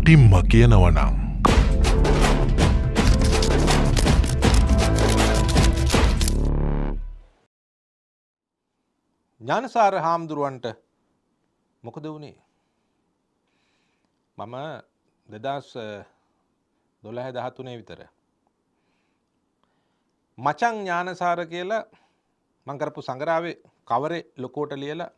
මුටිම්ම කියනවනං. ඥානසාර හාමුදුරුවන්ට මොකද වුණේ. මම දෙදස් දොළහ දහතුනේ විතර. මචං ඥානසාර කියලා මංකරපු සඟරාවේ කවරේ ලොකෝට ලියලා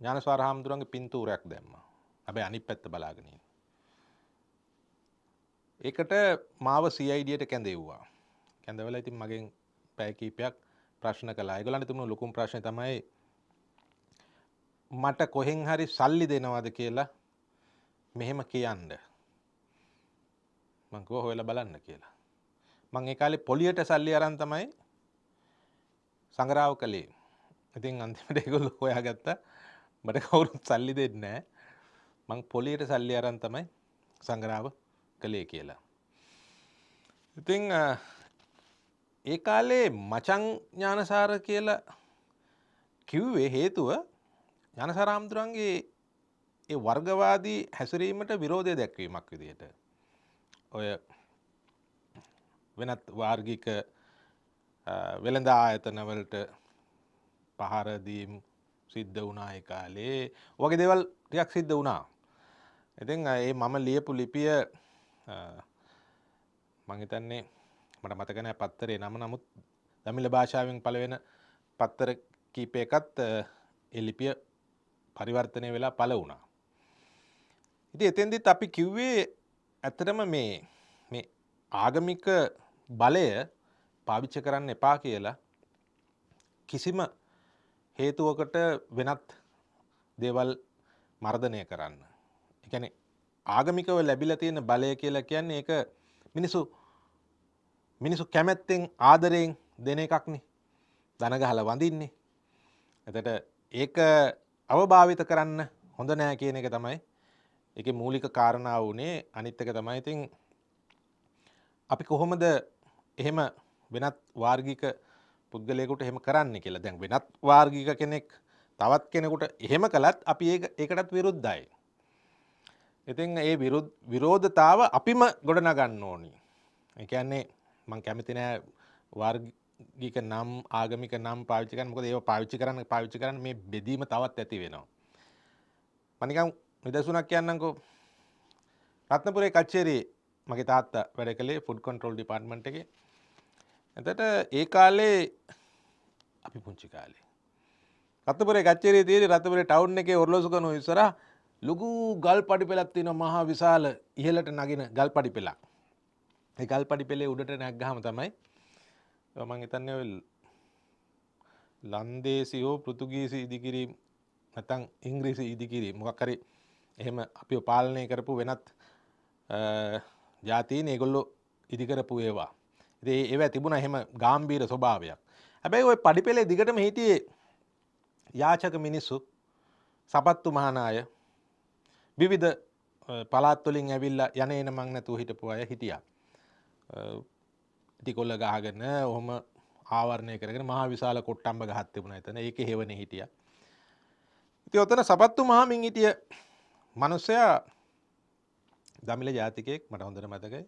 ඥානස්වාර හාමුදුරුවන්ගේ පින්තූරයක් දැම්ම. හැබැයි අනිත් පැත්ත බලාගෙන ඉන්න. ඒකට මාව සයිඩියට කැඳෙව්වා කැඳවල ඉතින් මගෙන් පැයකීපයක් ප්‍රශ්න කලා ඒගලන්ට තිබුණු ලොකුම් ප්‍රශ්න තමයි මට කොහෙන් හරි සල්ලි දෙනවාද කියලා මෙහෙම කියන්න මංකෝ හොයලා බලන්න කියලා මං ඒ කාලේ පොලියට සල්ලි අරන් තමයි සංග්‍රාව කළේ ඉතින් අන්තිමට ඒගොල්ලෝ හොයාගත්තා මට කවුරුත් සල්ලි දෙන්නේ නැහැ මං පොලියට සල්ලි අරන් තමයි සංග්‍රාව කළේ කියලා. ඉතිං ඒ කාලේ මචං ඥානසාර කියලා කිව්වේ හේතුව ජනසාරාමුදුරන්ගේ ඒ වර්ගවාදී හැසිරීමට විරෝධය දැක්වීමක් විදියට. ඔය වෙනත් වාර්ගික වෙළඳ ආයතනවලට පහරදීම් සිද්ධ වනාය කාලේ වගේ දෙවල් ටියක් සිද්ධ වුණා. ඉතින් ඒ මම ලියපු ලිපිය මංහිතන්නේ මට මතකන පත්තරේ නම නමුත් දමිල භාෂාවෙන් පලවෙන පත්තර කීපයකත් එලිපිය පරිවර්තනය වෙලා පල වුණා. ඉති එතෙන්දිත් අපි කිව්වේ ඇත්තටම මේ ආගමික බලය පාවිච්ච කරන්න එපා කියලා කිසිම හේතුවකට වෙනත් දේවල් මර්ධනය කරන්න. එකැනෙ ආගමිකව ලැබිලා තියෙන බලය කියලා කියන්නේ ඒක මිනිසු මිනිසු කැමැත්තෙන් ආදරයෙන් දෙන එකක්නේ දනගහල වඳින්නේ. එතට ඒක අවභාවිත කරන්න හොඳ නෑ කියන එක තමයි එක මූලික කාරණාව වනේ අනිත්තක තමයි ඉතින් අපි කොහොමද එහෙම වෙනත් වාර්ගික පුද්ගලයකුට එහෙම කරන්න කියලා දැන් වෙනත් වාර්ගික කෙනෙක් තවත් කෙනෙකුට එහෙම කළත් අපි ඒකටත් විරුද්ධයි. ඉතින් ඒ විරෝධතාව අපිම ගොඩනගන්න ඕනි. එකන්නේ මං කැමතිනෑ වර්ගික නම් ආගමික නම් පාවිච්චිකන් මොක ඒ පාවිච්චි කරන්න පාවිච්චි කරන මේ බෙදීම තවත් ඇති වෙනවා. මනිකම් නිදසුනක් කියන්නකෝ රත්නපුරේ කච්චේරේ මගේ තාත්ත වැඩ කළේ ෆුඩ් කොන්ට්‍රෝල් ඩිපර්ට්මන්ට් එක එතට ඒ කාලේ අපි පුංචි කාලේ රත්නපුරේ කච්චේරේ තේරි රත්නපුරේ ටවුන් එකේ ඔරලෝසු කරන ඉස්සරහා ලොකු ගල් පඩි පෙලක් තියෙන මහා විශාල ඉහලට නගෙන ගල් පඩි පෙලක්. ඒ ගල් පඩි පෙලේ උඩට නැග්ගහම තමයි මම හිතන්නේ ඔය ලන්දේසි හෝ පෘතුගීසි ඉදිකිරීම් නැත්නම් ඉංග්‍රීසි ඉදිකිරීම් මොකක් හරි එහෙම අපිව පාලනය කරපු වෙනත් ජාතීන් ඒගොල්ලෝ ඉදිකරපු ඒවා. ඉතින් ඒවා තිබුණා එහෙම ගැඹීර ස්වභාවයක්. හැබැයි ওই පඩි පෙලේ දිගටම හිටියේ යාචක මිනිස්සු සපත්තු මහානාය විවිධ පලාත්තුලින් ඇවිල්ලා යන එන මං නැතුව හිටපු අය හිටිය ටිකොල්ල ගහගන්න ඔහොම ආවරණය කරගෙන මහා විශාල කොට්ටම්බ ගහත් තිබුණ එතන ඒක හෙවන හිටිය ඉති ඔතන සපත්තු මහමින් හිටිය මනුස්සයා දමිල ජාතිකයෙක් මට හොඳට මතකයි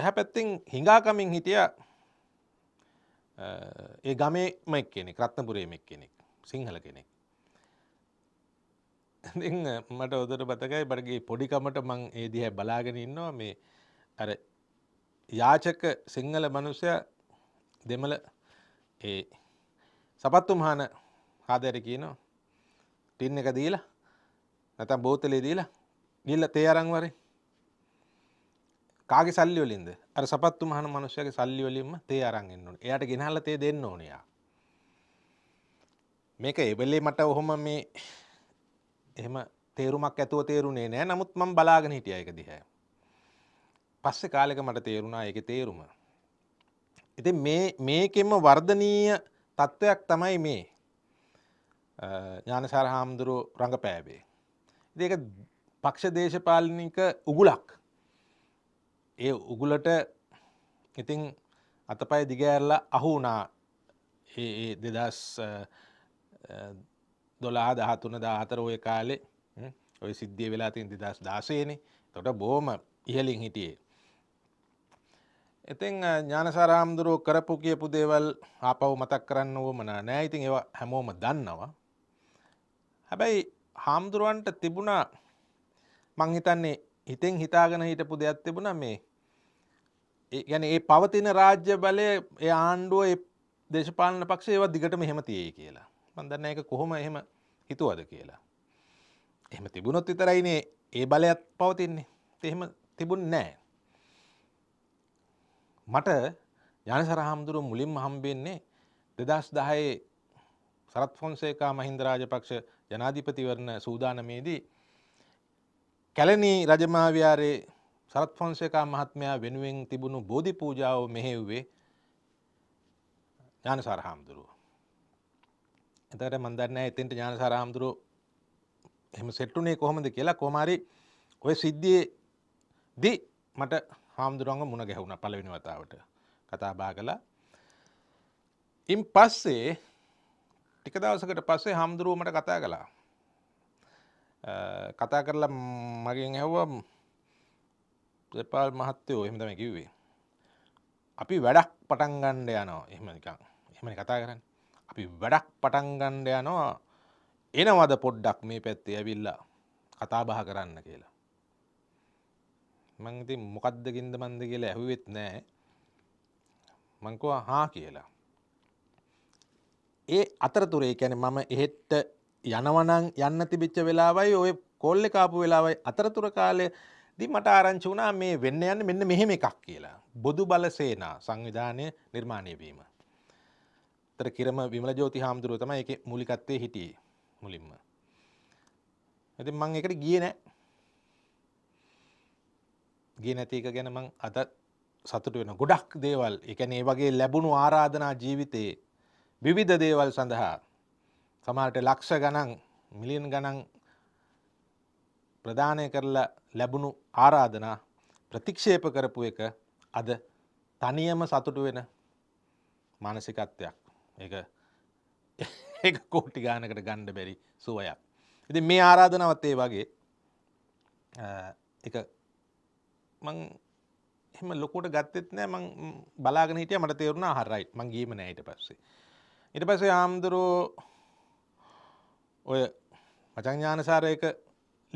එහ පැත්තිං හිඟාකමින් හිටිය ඒ ගමේ මෙක් කෙනෙක් රත්නපුරේ මෙක් කෙනෙක් සිංහල කෙනෙක් මට ඔදර බතකයි බරගේ පොඩිකමට මං ඒ දිහැ බලාගෙන ඉන්නවා මේ අර යාචක සිංහල මනුස්සය දෙමල ඒ සපත්තුම්හාන හාදර කියනවා ටින් එක දීලා නැතම් බෝතලේ දීලා ගිල්ල තේරංවරේ කාගෙ සල්ලි වලින්ද අර සපත්තුම්හන මනුස්සයගේ සල්ලි වලින්ම තේ අරන් එන්න ඕනේ. එයාට ගෙනහලා තේ දෙන්න ඕනේ යා. මේක එබලේ මට ඔහොම මේ එහෙම තේරුමක් ඇතුව තේරුණේ නෑ නමුත් මම බලාගෙන හිටියා ඒක දිහා. පස්සේ කාලෙක මට තේරුණා ඒකේ තේරුම. ඉතින් මේ මේකෙම වර්ධනීය තත්වයක් තමයි මේ ඥානසාර හාමුදුරු රඟපෑවේ. ඉතින් ඒක පක්ෂ දේශපාලනික උගුලක්. ඒ උගුලට ඉතින් අතපය දිගෑරලා අහු වුණා ඒ 2000 දොලා දහතුන දාහතර ඔය කාලෙ ඔය සිද්ධිය වෙලා තින් දෙදස් දාසේනේ තොට බෝම ඉහලින් හිටියේ. එතින් ඥානසාරාම්දුරුව කරපු කියපු දේවල් ආපව් මතක් කරන්න ඕමන නෑ ඉතින් ඒවා හැමෝම දන්නවා. හැබැයි හාමුදුරුවන්ට තිබුණා මංහිතන්නේ හිතෙන් හිතාගෙන හිටපු දෙයක් තිබුණ මේ ගැන ඒ පවතින රාජ්‍ය බලය ආණ්ඩුව දේශපාලන පක්ෂ ඒවා දිගටම හෙමතියේ කියලා. මන්දන්න එක කොහොම එහෙම හිතුවද කියලා. එහම තිබුණොත් විතරයිනේ ඒ බලයත් පවතින්නේ එහෙම තිබුන් නෑ. මට යනසර හාමුදුරු මුලින්ම හම්බෙන්නේ දෙදස් දහයේ සරත් ෆොන්සේකා මහින්දරාජපක්ෂ ජනාධිපතිවරණ සූදානමේදී කැලනී රජමාවියාරයේ සරත් ෆොන්සේකා මහත්මයා වෙනුවෙන් තිබුණු බෝධි පූජාව මෙහෙව්වේ ඥානසාර හාමුදුරුව. එතකට මන් දන්නේ එතෙන්ට ඥානසාර හාමුදුරුව එහෙම සෙට්ටුනේ කොහොමද කියලා කොහමරි ඔය සිද්ධියේ දී මට හාමුදුරුවන්ව මුණ ගැහුණා පළවෙනි වතාවට කතා බහ කළා. ඉන් පස්සේ ටික දවසකට පස්සේ හාමුදුරුවෝ මට කතා කළා. කතා කරලා මගෙන් ඇහුවා දෙපාල් මහත්තයෝ එහෙම තමයි කිව්වේ. අපි වැඩක් පටන් ගන්න යනවා එහෙම නිකන්. එහෙමනේ කතා කරන්නේ. අපි වැඩක් පටන් ගණ්ඩ යනවා එනවද පොඩ්ඩක් මේ පැත්තේ ඇවිල්ලා කතාබහ කරන්න කියලා. මංති මොකක්දකින්ද මන්ද කියලා ඇහුවෙත් නෑ මංකුව හා කියලා. ඒ අතරතුරේ කැන මම එහෙත්ට යනවනං යන්න තිබිච්ච වෙලාවයි ඔය කොල්ලෙ කාපු වෙලාවයි අතරතුර කාලය දි මට ආරංචි වුණා මේ වෙන්න යන්න මෙන්න මෙහෙම එකක් කියලා. බොදු බලසේනා සංවිධානය නිර්මාණයවීම. තර කිරම විමල ජෝති හාමුදුරුව තමයි ඒකේ මූලිකත්වයේ හිටියේ මුලින්ම. ඉතින් මම ඒකට ගියේ නැහැ. ගියේ නැති එක ගැන මම අද සතුටු වෙනවා. ගොඩක් දේවල්, ඒ කියන්නේ මේ වගේ ලැබුණු ආරාධනා ජීවිතයේ විවිධ දේවල් සඳහා සමහරට ලක්ෂ ගණන්, මිලියන ගණන් ප්‍රදානය කරලා ලැබුණු ආරාධනා ප්‍රතික්ෂේප කරපු එක අද තනියම සතුටු වෙන මානසිකත්වයක් ඒ කෝට්ටි ගානකට ගණ්ඩ බැරි සුවයක්. ඉති මේ ආරාධනවත් ඒ වගේ එක මං එම ලොකොට ගත්තෙත් නෑ මං බලාගෙන හිටිය මට තේරුණා හරයිට් මං ගීම නෑට පස්සේ. ඉට පස්සේ ආමුදුරෝ ඔය මචංඥානසාරයක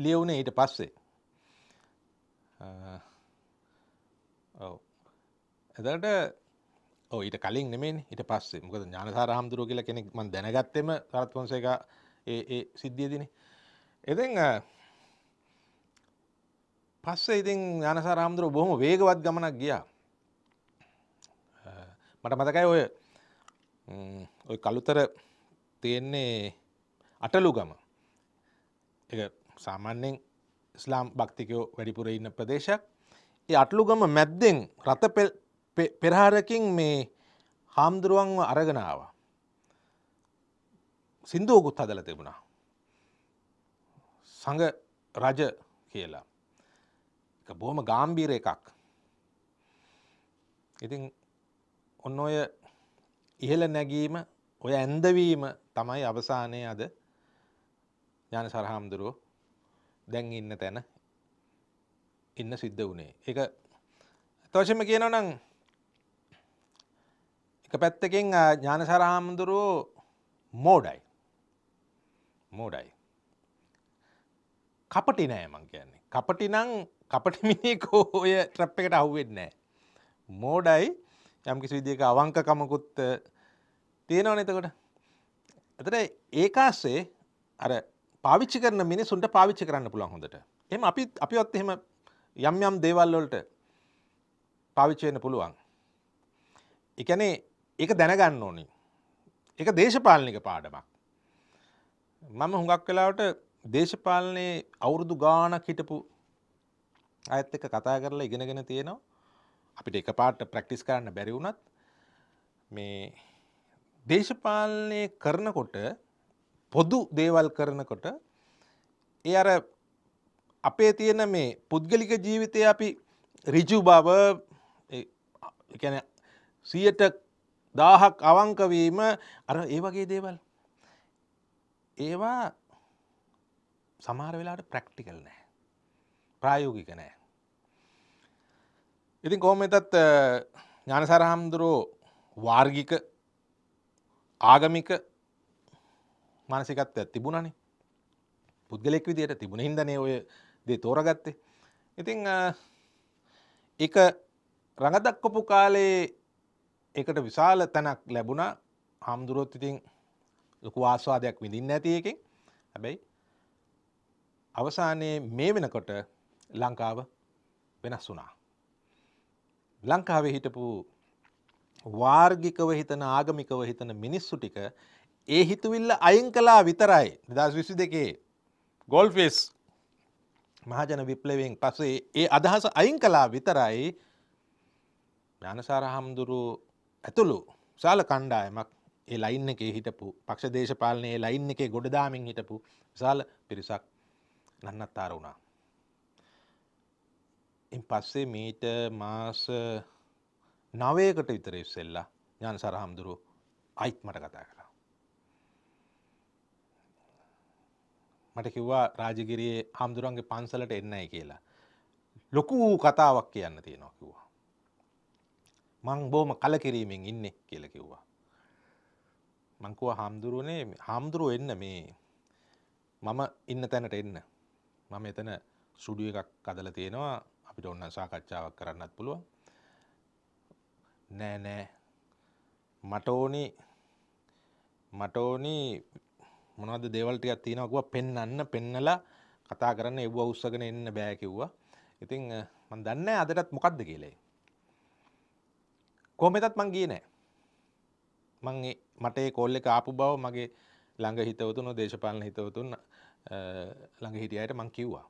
ලියවුණේ ඊට පස්සේ. ඔව එදට ඊට කලින් නෙමේ ඊට පස්සේ මොකද ඥානසාර හාමුදුරුව කියලා කෙනෙක් මම දැනගත්තෙම සරත් වංශයක ඒ ඒ සිද්ධියදීනේ. ඉතින් පස්සේ ඉතින් ඥානසාර හාමුදුරුව බොහොම වේගවත් ගමනක් ගියා. මට මතකයි ඔය ඔය කලුතර තියෙන්නේ අටලු ගම. ඒක සාමාන්‍යයෙන් ඉස්ලාම් භක්තිකයෝ වැඩිපුර ඉන්න ප්‍රදේශයක්. ඒ අටලු ගම මැද්දෙන් රත පෙරහරකින් මේ හාමුදුරුවන්ව අරගෙනාව. සින්දුවකුත් හදල තිබුණා. සඟ රජ කියලා. බොහොම ගාම්බීර එකක්. ඉතින් ඔන්න ඔය ඉහළ නැගීම ඔය ඇන්දවීම තමයි අවසානය අද ඥාන සරහාමුදුරුවෝ දැන් ඉන්න තැන ඉන්න සිද්ධ වනේ එක තවශම කියනනම් එක පැත්තකින් ඥානසාරහාමුදුරු මෝඩයි මෝඩයි කපටි නෑ මං කියන්නේ කපටි නං කපටිමිනිකෝ ඔය ට්‍රප් එකට අහුවෙත් නෑ මෝඩයි යම් කිසි විදික අවංකකමකුත් තියෙනව නතකොට ඇතට ඒකාස්සේ අර පාවිච්චි කරන මිනිසුන්ට පාවිච්චි කරන්න පුළන් හොඳට එම අපි අපි ඔත් එහෙම යම් යම් දේවල්වලට පාවිච්චයන පුළුවන් එකනේ ඒක දැනගන්න ඕනි. එක දේශපාලනික පාඩමක්. මම හුඟක් වෙලාවට දේශපාලනයේ අවුරුදු ගානක් හිටපු අයත් එක කතා කරලා ඉගෙනගෙන තියෙනවා අපිට එක පාට ප්‍රක්ටිස් කරන්න බැරි වුණත් මේ දේශපාලනය කරනකොට පොදු දේවල් කරනකොට ඒ අර අපේ තියෙන මේ පුද්ගලික ජීවිතය අපි රිජු බව එකන සියට දාහක් අවංකවීම අර ඒ වගේ දේවල්. ඒවා සමහර වෙලාට ප්‍රක්ටිකල් නෑ. ප්‍රායෝගික නෑ. ඉතින් කොහොම එතත් ඥානසාර හාමුදුරෝ වාර්ගික ආගමික මානසිකත්වයක් තිබුණනේ පුද්ගලෙක් විදියට තිබුණ හින්දනේ ඔය දේ තෝරගත්තේ ඉතිං එක රඟදක්කපු කාලේ එකට විශාල තැනක් ලැබුණ හාමුදුරුවොත් ඉතින් ලොකු ආස්වාදයක් විඳින්න ඇති එකෙන් හැබැයි අවසානයේ මේ වෙනකොට ලංකාව වෙනස් වුණා. ලංකාවේ හිටපු වාර්ගිකව හිතන ආගමිකව හිතන මිනිස්සු ටික ඒ හිතුවිල්ල අයින් කලා විතරයි දෙදස් විසි දෙකේ ගොල්ෆිස් මහජන විප්ලවෙන් පස්සේ ඒ අදහස අයින් කලා විතරයි ඥානසාර හාමුදුරුව ඇතුළු සාල කණ්ඩායමක් ඒ ලයින් එකේ හිටපු පක්ෂ දේශපාලනයේ ලයින් එකේ ගොඩදාමින් හිටපු සාල පිරිසක් නන්නත්තාර වුණා. එන් පස්සේ මීට මාස නවයකට විතර ඉස්සෙල්ලා ඥාන සරහම්දුරු අයිත් මට කතා කළා. මට කිව්වා රාජගිරයේ හාමුදුරුවන්ගේ පන්සලට එන්නයි කියලා. ලොකු කතාවක් කියන්න තියෙනවා කිව්වා. මං බෝම කලකිරීමෙන් ඉන්නෙක් කියල කිව්වා. මංකුව හාමුදුරුවනේ හාමුදුරුව එන්න මේ මම ඉන්න තැනට එන්න මම එතන සුඩිය එකක් කදල තියෙනවා අපිට ඔන්න සාකච්ඡාවක් කරන්නත් පුළුවන් නෑ නෑ මටෝනි මටෝනි මොනවද දේවල් ටිකක් තියෙනවා පෙන්නන්න පෙන්නලා කතා කරන්න එව්වා උස්සගෙන එන්න බෑ කිව්වා. ඉතින් මම දන්නේ නැහැ අදටත් මොකද්ද කියලා. කොහොමෙතත් මං ගියේ නෑ. මං මට ඒ කෝල් එක ආපු බව මගේ ළඟ හිතවතුන දේශපාලන හිතවතුන් ළඟ හිටියට මං කිව්වා.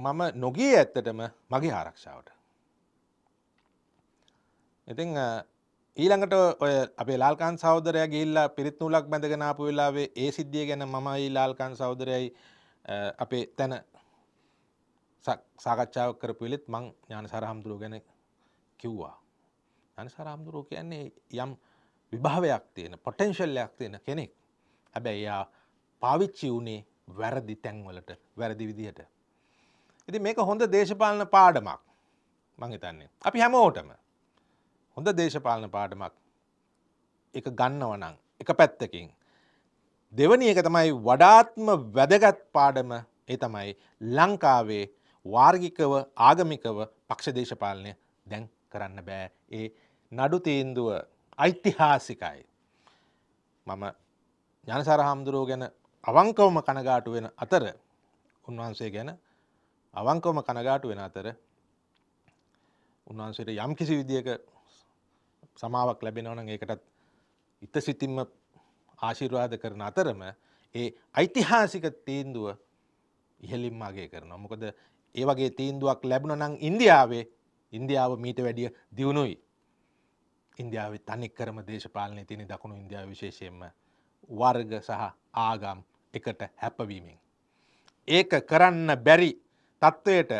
මම නොගිය ඇත්තටම මගේ ආරක්ෂාවට. ඉතිං ඊළඟට ඔය අපේ ලාල්කාන් සෞදරය ගිල්ලා පිරිත් නූලක් බැඳගෙනාපු වෙලාවේ ඒ සිද්ධිය ගැන මමයි ලාල්කාන් සෞදරයයි අපේ තැන සාකච්ඡාවක් කරපු වෙලෙත් මං ඥානසාර හාමුදුරුවෝ ගැන කිව්වා. ඥානසාර හාමුදුරුවෝ කියන්නේ යම් විභාවයක් තියෙන පොටෙන්ෂල් එකක් තියෙන කෙනෙක්. හැබැයි එයා පාවිච්චි වුණේ වැරදි තැන්වලට වැරදි විදිහට. ඉතින් මේක හොඳ දේශපාලන පාඩමක් මං හිතන්නේ. අපි හැමෝටම හොඳ දේශපාලන පාඩමක් එක ගන්නව නම් එක පැත්තකින් දෙවනි එක තමයි වඩාත්ම වැදගත් පාඩම ඒ තමයි ලංකාවේ වාර්ගිකව ආගමිකව පක්ෂ දේශපාලනය දැන් කරන්න බෑ ඒ නඩු තේන්දුව ඓතිහාසිකයි. මම ජනසාර හාමුදුරුව ගැන අවංකවම කනගාටු වෙන අතර උන්වහන්සේ ගැන අවංකවම කනගාටු වෙන අතර උන්වහන්සේට යම් කිසි විදික සමාවක් ලැබෙනවන ඒකටත් ඉත සිතින්ම ආශිර්වාද කරන අතරම ඒ ඓතිහාසික තේන්දුව ඉහලින්මාගේ කරන මොකද ඒවගේ තීන්දුවක් ලැබුණ නං ඉන්දියාවේ ඉන්දියාව මීට වැඩිය දියුණුයි. ඉන්දියාව තනික් කරම දේශපාලනය තිනි දකුණු ඉන්දියාව විශේෂයෙන්ම වර්ග සහ ආගම් එකට හැපවීමෙන්. ඒක කරන්න බැරි තත්ත්වයට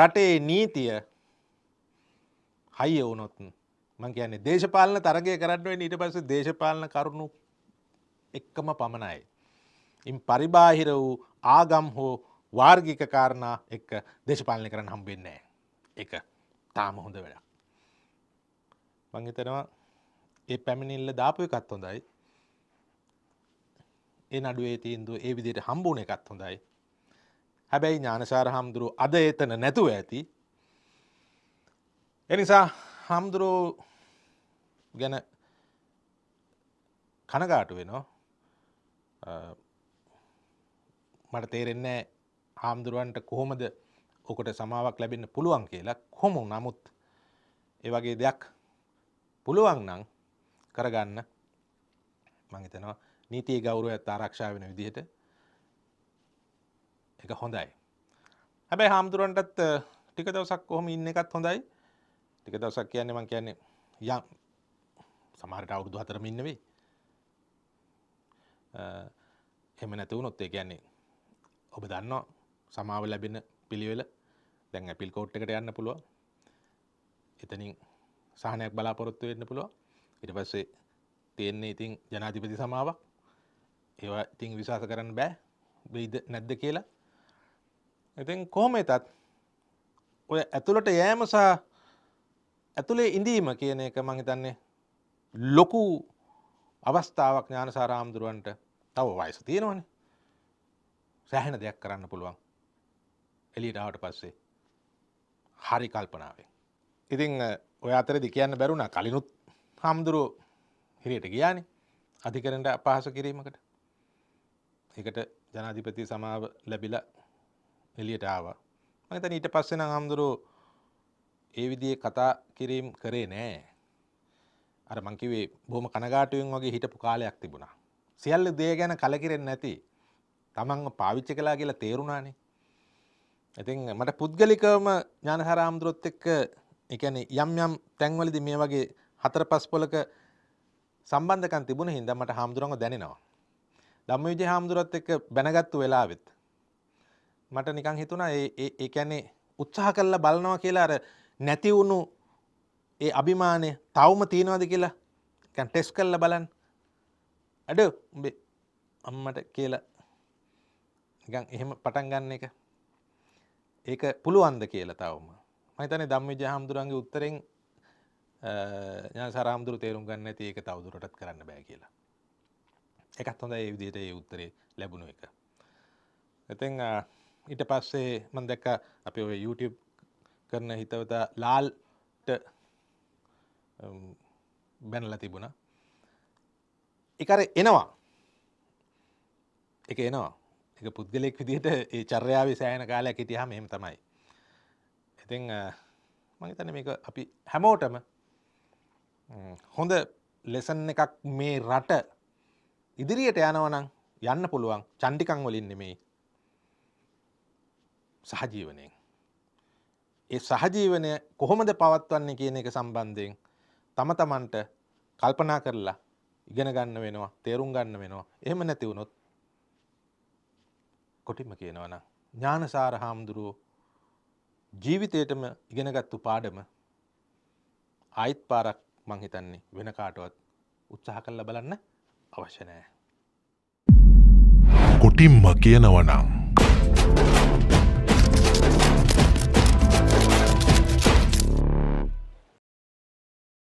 රටේ නීතිය හයිය වනොත්න් මං කියන්නේ දේශපාලන තරගය කරන්නුවෙන් ඊට පස දේශපාලන කරුණු එක්කම පමණයි. ඉන් පරිබාහිර වූ ආගම් හෝ වාර්ගික කාරණා එක්ක දේශපාලනය කරන්න හම්බෙන්නේ එක තාම හොඳ වැඩක් මංහිතනවා ඒ පැමිණිල්ල දාපු එකත් හොඳයි ඒ නඩුවේ තීන්දු ඒ විදියට හම්බුණ එකත් හොඳයි හැබැයි ඥානසාර හාමුදුරුව අද එතන නැතුව ඇති එනිසා හාමුදුරුව ගැන කනගාටු වෙනවා මට තේරෙන්නේ හාමුදුරුවන්ට කොහොමද ඕකට සමාවක් ලැබෙන්න පුළුවන් කියලා කොමු නමුත් ඒවගේ දෙයක් පුළුවන් නං කරගන්න මංහිතනවා නීතිය ගෞරුව ඇත් ආරක්ෂා වෙන විදිහට එක හොඳයි හැබැයි හාමුදුරුවන්ටත් ටික දවසක් කොහොම ඉන්න එකත් හොඳයි ටික දවසක් කියන්නේ මං කියන්නේ යම් සමහරට අවුරුදු හතරම ඉන්නවෙයි එහෙම නැතිවුණොත් ඒ කියන්නේ ඔබ දන්නවා සමාව ලැබෙන පිළිවෙල දැන් ඇපිල් කෝට් එකට යන්න පුළුවන්. එතනින් සහනයක් බලාපොරොත්තු වෙන්න පුළුවන්. ඊට පස්සේ තියෙන්නේ ඉතින් ජනාධිපති සමාවක්. ඒවා ඉතින් විශ්වාස කරන්න බෑ. වෙයිද නැද්ද කියලා. ඉතින් කොහොම වෙතත් ඔය ඇතුළට යෑම සහ ඇතුළේ ඉඳීම කියන එක මං හිතන්නේ ලොකු අවස්ථාවක් ඥානසාරාමුදුරුවන්ට තව වයස තියෙනවනේ. සෑහෙන දෙයක් කරන්න පුළුවන්. එලියට ආවට පස්සේ හරි කල්පනාවෙන්. ඉතිං ඔය අතරදි කියන්න බැරුණා කලිනුත් හාමුදුරුව හිරියට ගියානි අධිකරට අපහස කිරීමකට එකට ජනාධිපති සමාව ලැබිල එලියට ආවා මත ඊට පස්සෙන හාමුදුරුව ඒ විදිිය කතා කිරීම් කරේ නෑ අර මංකිවේ බොහම කනගාටුවෙන් වගේ හිටපු කාලයක් තිබුණා සියල්ල දේ ගැන කලකිරෙන් නැති තමන් පාවිච්ච කලා කියලා තේරුණානේ ඉතින් මට පුද්ගලිකවම ඥානහාර හාමුදුරුවොත් එක්ක එකැන යම් යම් තැන්වලදි මේ වගේ හතර පස් පොලක සම්බන්ධකන් තිබුණ හින්දමට හාමුදුරුවන්ව දැනෙනවා. දම්ම විජ හාමුදුරුවත් එක්ක බැනගත්තු වෙලාවෙත්. මට නිකං හිතුණා ඒකැනේ උත්සාහ කරලා බලනවා කියලා අර නැති වුණු ඒ අභිමානය තවම තියෙනවද කියලා කැන්ටෙස් කල්ල බලන් අඩ උඹේ අම්මට කියලා එහෙම පටන් ගන්න එක ඒක පුළුවන්ද කියලා තවම මහිතන දම්මිජ හාමුදුරන්ගේ උත්තරෙන් ඥා සාරාමුදුර තේරුම් ගන්න ඇති ඒක තවදුරටත් කරන්න බෑ කියලා එකත් හොඳ ඒ විදිහට ඒ උත්තරේ ලැබුණු එක එතින් ඊට පස්සේ මම දැක්ක අපි ඔය YouTube කරන හිතවතා ලාල්ට බැනලා තිබුණා ඒක එනවා එක එනවා එක පුද්ගලෙක් විදිහට ඒ චර්යාව සෑන කාලයක් හිටියහම එම තමයි ඉතිං මහිතන මේක අපි හැමෝටම හොඳ ලෙසන් එකක් මේ රට ඉදිරියට යනවනං යන්න පුළුවන් චන්ටිකං වලින් නෙමේ සහජීවනයෙන් ඒ සහජීවනය කොහොමද පවත්වන්නේ කියන එක සම්බන්ධයෙන් තම තමන්ට කල්පනා කරලා ඉගෙන ගන්න වෙනවා තේරුම් ගන්න වෙනවා එහෙම නැති වුණොත් කොටිම කියනවනම් ඥානසාර හාමුදුරුවෝ ජීවිතයටම ඉගෙනගත්තු පාඩම ආයිත් පාරක් මංහිතන්නේ වෙන කාටවත් උත්සාහ කල්ල බලන්න අවශ්‍ය නෑ. කොටිම්ම කියනවනම්.